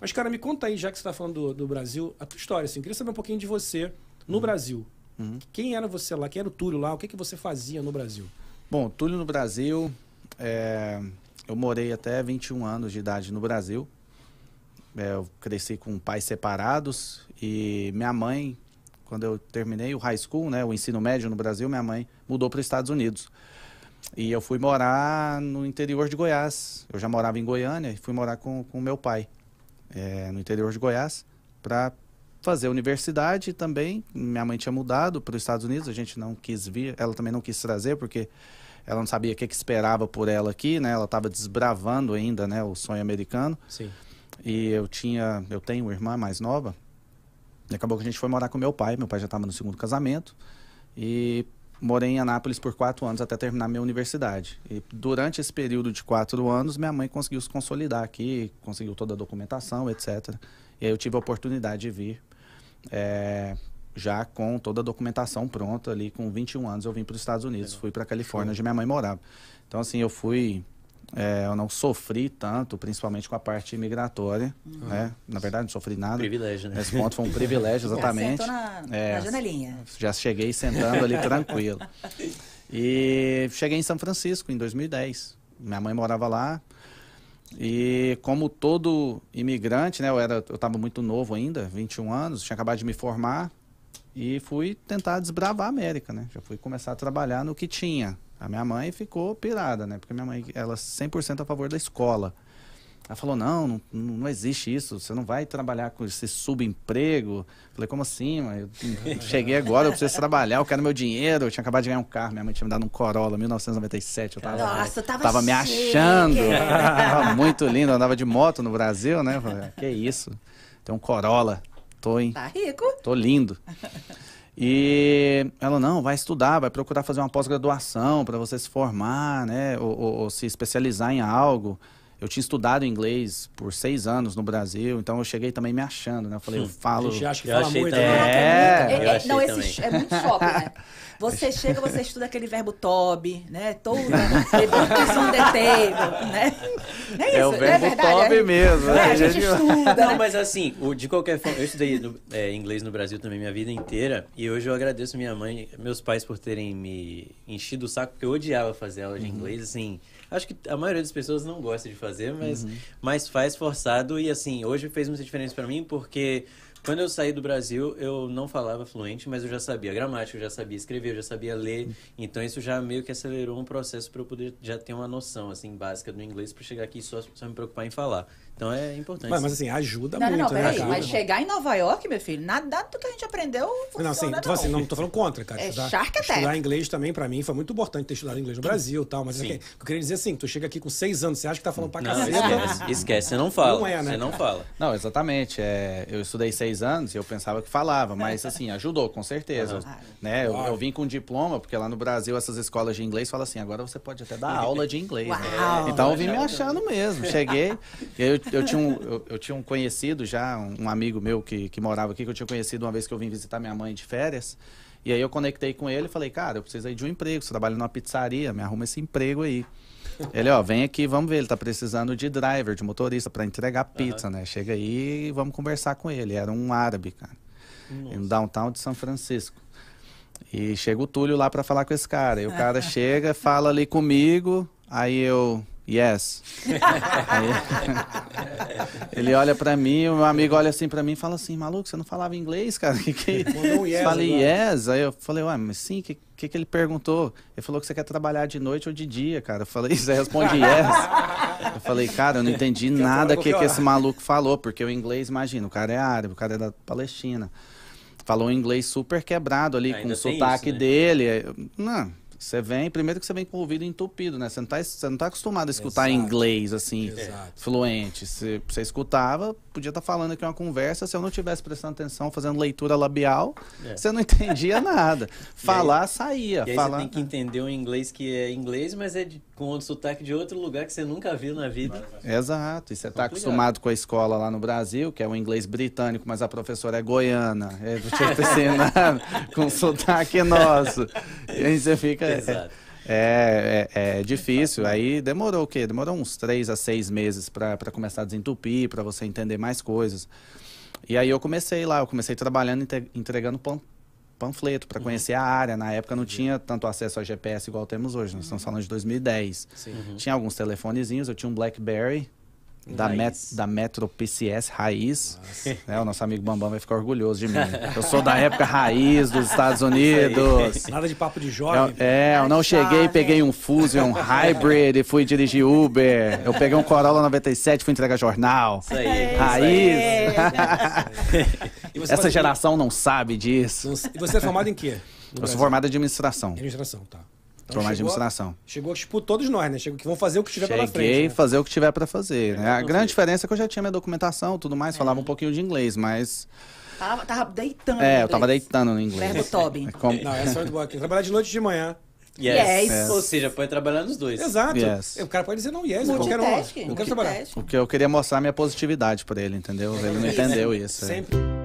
Mas, cara, me conta aí, já que você está falando do, do, Brasil, a tua história, assim. Queria saber um pouquinho de você no uhum. Brasil. Uhum. Quem era você lá? Quem era o Túlio lá? O que, que você fazia no Brasil? Bom, Túlio no Brasil, é... eu morei até 21 anos de idade no Brasil. É, eu cresci com pais separados e minha mãe, quando eu terminei o high school, né, o ensino médio no Brasil, minha mãe mudou para os Estados Unidos. E eu fui morar no interior de Goiás. Eu já morava em Goiânia e fui morar com, com meu pai é, no interior de Goiás, para fazer universidade também. Minha mãe tinha mudado para os Estados Unidos, a gente não quis vir, ela também não quis trazer, porque ela não sabia o que, que esperava por ela aqui, né? Ela estava desbravando ainda, né, o sonho americano. Sim. E eu tinha, eu tenho uma irmã mais nova. E acabou que a gente foi morar com meu pai. Meu pai já estava no segundo casamento. E morei em Anápolis por quatro anos até terminar minha universidade. E durante esse período de quatro anos, minha mãe conseguiu se consolidar aqui, conseguiu toda a documentação, etc. E aí eu tive a oportunidade de vir é, já com toda a documentação pronta ali. Com 21 anos eu vim para os Estados Unidos, Legal. fui para a Califórnia, onde minha mãe morava. Então, assim, eu fui é, eu não sofri tanto, principalmente com a parte migratória. Uhum. Né? Na verdade, não sofri nada. Privilégio, né? Nesse ponto foi um privilégio, exatamente. Já na, é, na janelinha. Já cheguei sentando ali tranquilo. E cheguei em São Francisco em 2010. Minha mãe morava lá. E como todo imigrante, né, eu era, eu estava muito novo ainda, 21 anos, tinha acabado de me formar e fui tentar desbravar a América, né? Já fui começar a trabalhar no que tinha, a minha mãe ficou pirada, né? Porque minha mãe, ela 100% é a favor da escola. Ela falou: não, não, não, existe isso, você não vai trabalhar com esse subemprego. falei: como assim? Eu cheguei agora, eu preciso trabalhar, eu quero meu dinheiro. Eu tinha acabado de ganhar um carro, minha mãe tinha me dado um Corolla, 1997. Eu tava, Nossa, eu tava, tava me achando. tava muito lindo, eu andava de moto no Brasil, né? Eu falei, ah, que isso, tem um Corolla, tô, hein? Tá rico. Tô lindo. E ela, não, vai estudar, vai procurar fazer uma pós-graduação para você se formar, né? Ou, ou, ou se especializar em algo. Eu tinha estudado inglês por seis anos no Brasil, então eu cheguei também me achando, né? Eu falei, eu falo. Você acha que fala muito? É, é, é, é, não, esse é muito shopping, né? Você chega, você estuda aquele verbo tobe, né? Todo on the table, né? É, é isso, é o verbo é verdade, mesmo. Né? A gente é, né? estuda. Não, né? mas assim, de qualquer forma, eu estudei é, inglês no Brasil também minha vida inteira e hoje eu agradeço minha mãe, meus pais por terem me enchido o saco, porque eu odiava fazer aula de uhum. inglês, assim. Acho que a maioria das pessoas não gosta de fazer fazer, mas, uhum. mas faz forçado. E assim, hoje fez muita diferença para mim porque quando eu saí do Brasil, eu não falava fluente, mas eu já sabia gramática, eu já sabia escrever, eu já sabia ler. Então isso já meio que acelerou um processo para eu poder já ter uma noção assim básica do inglês para chegar aqui só, só me preocupar em falar. Então é importante. Mas, mas assim, ajuda não, muito. Não, não, né? peraí. Né? Mas chegar em Nova York, meu filho, nada do que a gente aprendeu funciona, Não, assim, assim não. Tô, assim, não tô falando contra, cara. É shark attack. Estudar inglês também, para mim, foi muito importante ter estudado inglês no Brasil e tal. Mas assim, eu queria dizer assim, tu chega aqui com seis anos, você acha que tá falando pra caramba. Né? Esquece, esquece, você não fala. Não é, né? Você não fala. Não, exatamente. É, eu estudei seis 16 anos eu pensava que falava, mas assim, ajudou, com certeza. Uhum. Né? Eu, eu, vim com diploma, porque lá no Brasil essas escolas de inglês falam assim, agora você pode até dar aula de inglês. Né? Então eu vim me achando mesmo. Cheguei, eu, eu, tinha um, eu, eu, tinha um conhecido já, um amigo meu que, que morava aqui, que eu tinha conhecido uma vez que eu vim visitar minha mãe de férias. E aí eu conectei com ele e falei, cara, eu preciso aí de um emprego, você trabalha numa pizzaria, me arruma esse emprego aí. Ele, ó, vem aqui, vamos ver. Ele tá precisando de driver, de motorista, para entregar pizza, uhum. né? Chega aí e vamos conversar com ele. Era um árabe, cara. Nossa. downtown de São Francisco. E chega o Túlio lá para falar com esse cara. E o cara chega, fala ali comigo, aí eu yes. Aí, ele olha para mim, o meu amigo olha assim para mim e fala assim, maluco, você não falava inglês, cara? Que que... É um yes, falei agora. yes, aí eu falei, ué, mas sim, que, que que ele perguntou? Ele falou que você quer trabalhar de noite ou de dia, cara. Eu falei, você responde yes. Eu falei, cara, eu não entendi nada que, que esse maluco falou, porque o inglês, imagina, o cara é árabe, o cara é da Palestina. Falou inglês super quebrado ali, Ainda com o sotaque isso, né? dele. Não você vem, primeiro que você vem com o ouvido entupido, né? Você não tá, você não tá acostumado a escutar Exato. inglês, assim, Exato. fluente. Você, você escutava, podia estar tá falando aqui uma conversa, se eu não tivesse prestando atenção, fazendo leitura labial, é. você não entendia nada. falar, aí, saía. E falar... você tem que é. entender o um inglês que é inglês, mas é de com outro sotaque de outro lugar que você nunca viu na vida. Exato. E você está acostumado com a escola lá no Brasil, que é o inglês britânico, mas a professora é goiana. É, tinha que ensinar com sotaque nosso. E aí você fica. É, Exato. É, é, é, difícil. É né? Aí demorou o quê? Demorou uns três a seis meses para começar a desentupir, para você entender mais coisas. E aí eu comecei lá, eu comecei trabalhando, entregando panfleto para uhum. conhecer uhum. a área. Na época não uhum. tinha tanto acesso a GPS igual temos hoje, nós estamos falando de 2010. Sim. Tinha alguns telefonezinhos, eu tinha um BlackBerry, da, met, da Metro PCS Raiz. Né, o nosso amigo Bambam vai ficar orgulhoso de mim. Eu sou da época raiz dos Estados Unidos. Nada de papo de jovem. Eu, é, eu tá não cheguei, peguei um Fusion Hybrid e fui dirigir Uber. Eu peguei um Corolla 97 fui entregar jornal. Isso aí. Raiz. Isso aí. Essa geração não sabe disso. E você é formado em quê? Eu sou formado em administração. Administração, tá. Então, Tomar de ilustração. Chegou, tipo, todos nós, né? Chegou que vão fazer o que tiver Cheguei pela frente. Cheguei né? fazer o que tiver para fazer, é, né? A grande diferença é que eu já tinha minha documentação tudo mais, é. falava um pouquinho de inglês, mas... Tava, tava deitando. É, eu tava deitando no inglês. Verbo Tobin. como... Não, essa é muito boa. Trabalhar de noite e de manhã. Yes. yes. Ou seja, pode trabalhar nos dois. Exato. Yes. O cara pode dizer não, yes, eu quero, eu quero trabalhar. O que eu queria mostrar minha positividade para ele, entendeu? É, ele é não entendeu isso. Sempre.